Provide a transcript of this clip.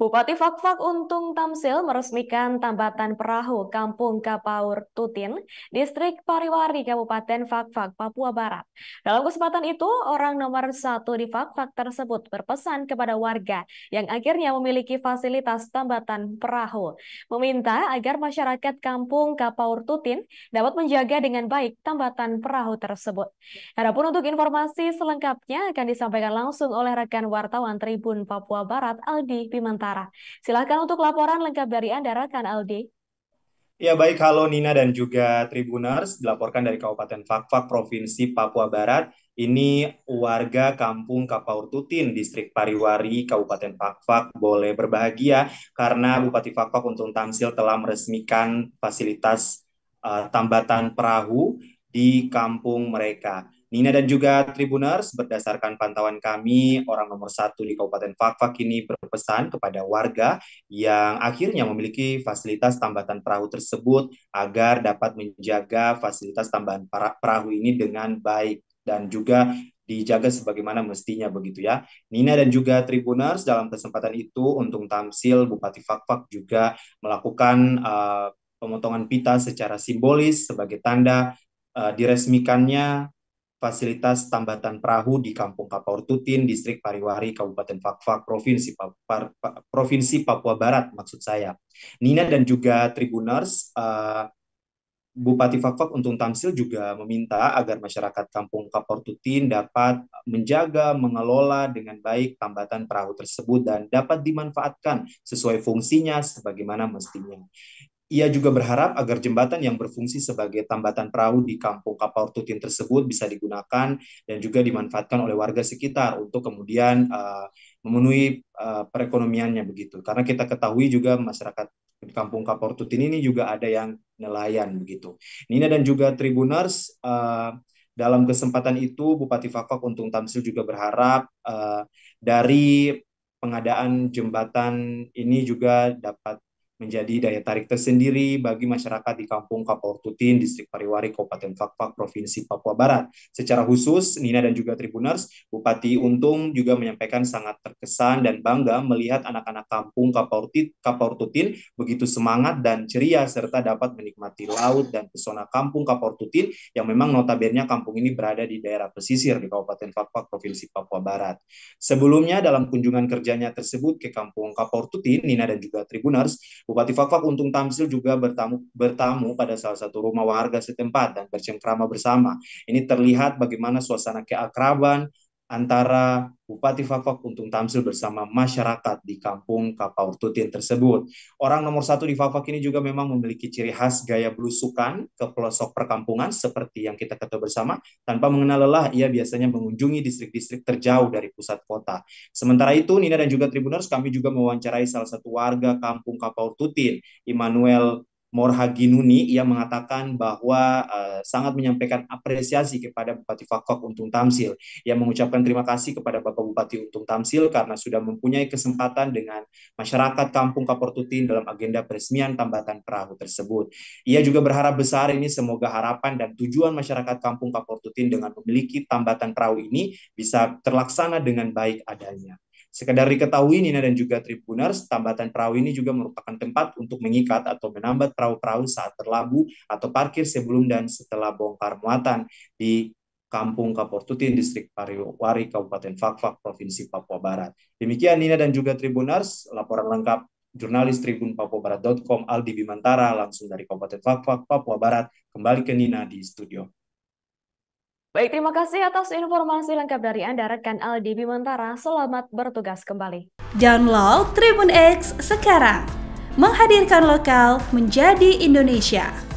Bupati Fakfak Untung Tamsil meresmikan tambatan perahu Kampung Kapaur Tutin, Distrik Pariwari, Kabupaten Fakfak, Papua Barat. Dalam kesempatan itu, orang nomor satu di Fakfak tersebut berpesan kepada warga yang akhirnya memiliki fasilitas tambatan perahu, meminta agar masyarakat Kampung Kapaur Tutin dapat menjaga dengan baik tambatan perahu tersebut. Adapun untuk informasi selengkapnya akan disampaikan langsung oleh rekan wartawan Tribun Papua Barat Aldi Pimenta. Utara. Silahkan untuk laporan lengkap dari Anda, Rakan Aldi. Ya baik, halo Nina dan juga Tribuners, dilaporkan dari Kabupaten Fakfak, Provinsi Papua Barat. Ini warga kampung Kapaur Tutin, Distrik Pariwari, Kabupaten Fakfak boleh berbahagia karena Bupati Fakfak Untung Tamsil telah meresmikan fasilitas uh, tambatan perahu di kampung mereka. Nina dan juga Tribuners, berdasarkan pantauan kami, orang nomor satu di Kabupaten Fakfak ini berpesan kepada warga yang akhirnya memiliki fasilitas tambatan perahu tersebut agar dapat menjaga fasilitas tambahan perahu ini dengan baik dan juga dijaga sebagaimana mestinya begitu ya. Nina dan juga Tribuners dalam kesempatan itu Untung Tamsil Bupati Fakfak juga melakukan uh, pemotongan pita secara simbolis sebagai tanda uh, diresmikannya fasilitas tambatan perahu di Kampung Kapaur Tutin, Distrik Pariwari, Kabupaten Fakfak, Provinsi, Papua, Provinsi Papua Barat maksud saya. Nina dan juga Tribuners uh, Bupati Fakfak Untung Tamsil juga meminta agar masyarakat Kampung Kaportutin Tutin dapat menjaga, mengelola dengan baik tambatan perahu tersebut dan dapat dimanfaatkan sesuai fungsinya sebagaimana mestinya. Ia juga berharap agar jembatan yang berfungsi sebagai tambatan perahu di kampung kapal Tutin tersebut bisa digunakan dan juga dimanfaatkan oleh warga sekitar untuk kemudian uh, memenuhi uh, perekonomiannya begitu. Karena kita ketahui juga masyarakat di kampung kapal Tutin ini juga ada yang nelayan begitu. Nina dan juga Tribuners uh, dalam kesempatan itu Bupati Fakfak Untung Tamsil juga berharap uh, dari pengadaan jembatan ini juga dapat menjadi daya tarik tersendiri bagi masyarakat di Kampung Kaportutin, Tutin, Distrik Pariwari, Kabupaten Fakfak, Provinsi Papua Barat. Secara khusus, Nina dan juga Tribuners, Bupati Untung juga menyampaikan sangat terkesan dan bangga melihat anak-anak kampung Kaportutin Tutin begitu semangat dan ceria serta dapat menikmati laut dan pesona Kampung Kaportutin Tutin yang memang notabene kampung ini berada di daerah pesisir di Kabupaten Fakfak, Provinsi Papua Barat. Sebelumnya, dalam kunjungan kerjanya tersebut ke Kampung Kaportutin, Tutin, Nina dan juga Tribuners, Bupati Fakfak Untung Tamsil juga bertamu bertamu pada salah satu rumah warga setempat dan bercengkrama bersama. Ini terlihat bagaimana suasana keakraban, antara Bupati Fafak Untung Tamsil bersama masyarakat di kampung Kapau Tutin tersebut. Orang nomor satu di Fafak ini juga memang memiliki ciri khas gaya belusukan ke pelosok perkampungan seperti yang kita ketahui bersama. Tanpa mengenal lelah, ia biasanya mengunjungi distrik-distrik terjauh dari pusat kota. Sementara itu, Nina dan juga Tribuners, kami juga mewawancarai salah satu warga kampung Kapau Tutin, Immanuel Morhaginuni ia mengatakan bahwa uh, sangat menyampaikan apresiasi kepada Bupati Fakok Untung Tamsil. yang mengucapkan terima kasih kepada Bapak Bupati Untung Tamsil karena sudah mempunyai kesempatan dengan masyarakat Kampung Kaportutin dalam agenda peresmian tambatan perahu tersebut. Ia juga berharap besar ini semoga harapan dan tujuan masyarakat Kampung Kaportutin dengan memiliki tambatan perahu ini bisa terlaksana dengan baik adanya. Sekedar diketahui Nina dan juga Tribuners, tambatan perahu ini juga merupakan tempat untuk mengikat atau menambat perahu-perahu saat berlabuh atau parkir sebelum dan setelah bongkar muatan di Kampung Kaportutin, Distrik Pariwari, Kabupaten Fakfak, Provinsi Papua Barat. Demikian Nina dan juga Tribuners, laporan lengkap jurnalis Tribun Papua Barat.com Aldi Bimantara langsung dari Kabupaten Fakfak, Papua Barat, kembali ke Nina di studio. Baik, terima kasih atas informasi lengkap dari Anda, rekan Aldi Bimantara. Selamat bertugas kembali. Download Tribun X sekarang. Menghadirkan lokal menjadi Indonesia.